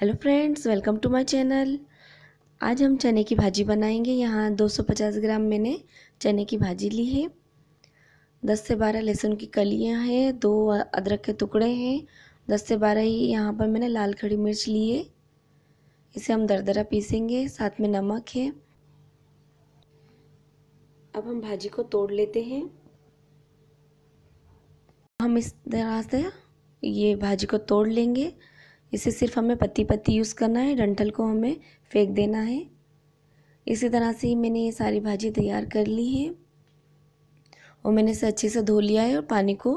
hello friends welcome to my channel आज हम चने की भाजी बनाएंगे यहाँ 250 ग्राम मैंने चने की भाजी ली है 10 से 12 लहसुन की कलियाँ हैं दो अदरक के टुकड़े हैं 10 से 12 ही यहाँ पर मैंने लाल खड़ी मिर्च ली है इसे हम दरदरा पीसेंगे साथ में नमक है अब हम भाजी को तोड़ लेते हैं हम इस तरह से ये भाजी को तोड़ लेंगे इसे सिर्फ हमें पत्ती पत्ती यूज़ करना है डंठल को हमें फेंक देना है इसी तरह से ही मैंने ये सारी भाजी तैयार कर ली है और मैंने इसे अच्छे से धो लिया है और पानी को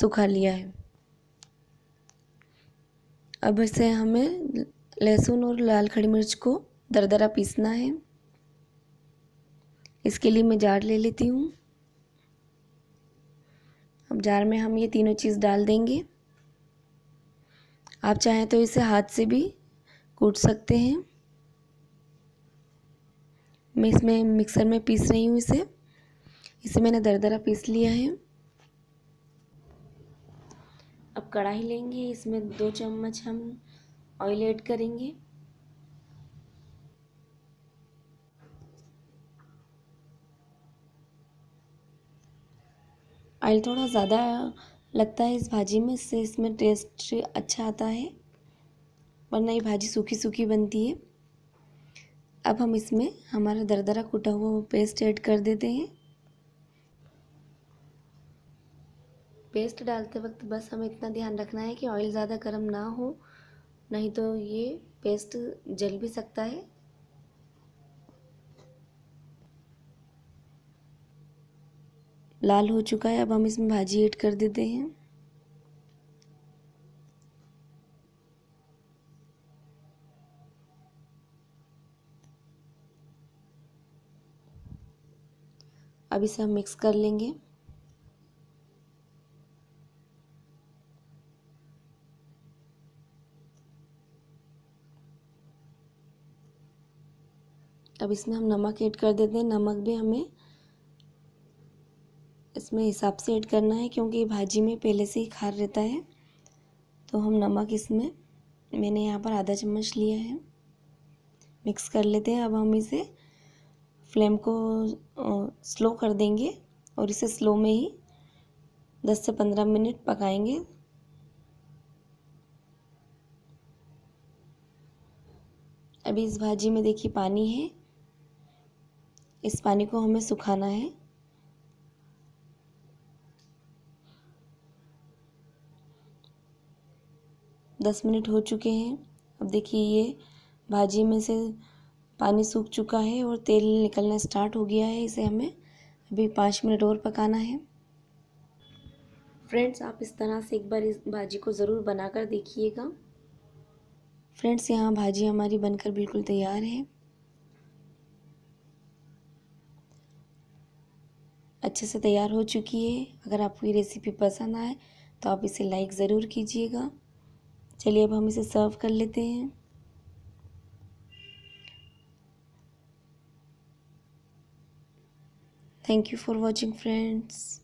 सुखा लिया है अब इसे हमें लहसुन और लाल खड़ी मिर्च को दरदरा पीसना है इसके लिए मैं जार ले लेती हूँ अब जार में हम ये तीनों चीज़ डाल देंगे आप चाहें तो इसे हाथ से भी कूट सकते हैं मैं इसमें मिक्सर में पीस रही हूँ इसे इसे मैंने दरदरा पीस लिया है अब कढ़ाई लेंगे इसमें दो चम्मच हम ऑयल ऐड करेंगे ऑयल थोड़ा ज़्यादा लगता है इस भाजी में इससे इसमें टेस्ट अच्छा आता है वरना ये भाजी सूखी सूखी बनती है अब हम इसमें हमारा दरदरा कूटा हुआ वो पेस्ट ऐड कर देते हैं पेस्ट डालते वक्त बस हमें इतना ध्यान रखना है कि ऑयल ज़्यादा गर्म ना हो नहीं तो ये पेस्ट जल भी सकता है लाल हो चुका है अब हम इसमें भाजी ऐड कर देते हैं अब इसे हम मिक्स कर लेंगे अब इसमें हम नमक ऐड कर देते हैं नमक भी हमें इसमें हिसाब से ऐड करना है क्योंकि भाजी में पहले से ही खार रहता है तो हम नमक इसमें मैंने यहाँ पर आधा चम्मच लिया है मिक्स कर लेते हैं अब हम इसे फ्लेम को स्लो कर देंगे और इसे स्लो में ही 10 से 15 मिनट पकाएंगे अभी इस भाजी में देखिए पानी है इस पानी को हमें सुखाना है दस मिनट हो चुके हैं अब देखिए ये भाजी में से पानी सूख चुका है और तेल निकलना स्टार्ट हो गया है इसे हमें अभी पाँच मिनट और पकाना है फ्रेंड्स आप इस तरह से एक बार इस भाजी को ज़रूर बनाकर देखिएगा फ्रेंड्स यहाँ भाजी हमारी बनकर बिल्कुल तैयार है अच्छे से तैयार हो चुकी है अगर आपको ये रेसिपी पसंद आए तो आप इसे लाइक ज़रूर कीजिएगा चलिए अब हम इसे सर्व कर लेते हैं thank you for watching friends